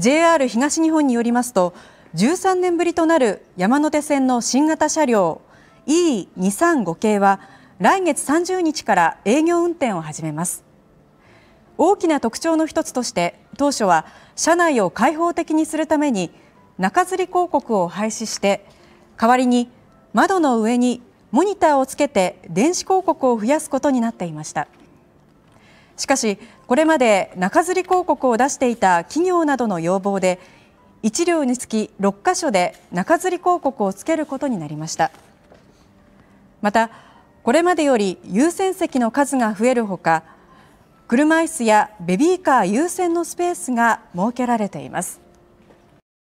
JR 東日本によりますと13年ぶりとなる山手線の新型車両 E235 系は来月30日から営業運転を始めます大きな特徴の一つとして当初は車内を開放的にするために中吊り広告を廃止して代わりに窓の上にモニターをつけて電子広告を増やすことになっていました。しかし、これまで中吊り広告を出していた企業などの要望で、1両につき6か所で中吊り広告をつけることになりました。また、これまでより優先席の数が増えるほか、車椅子やベビーカー優先のスペースが設けられています。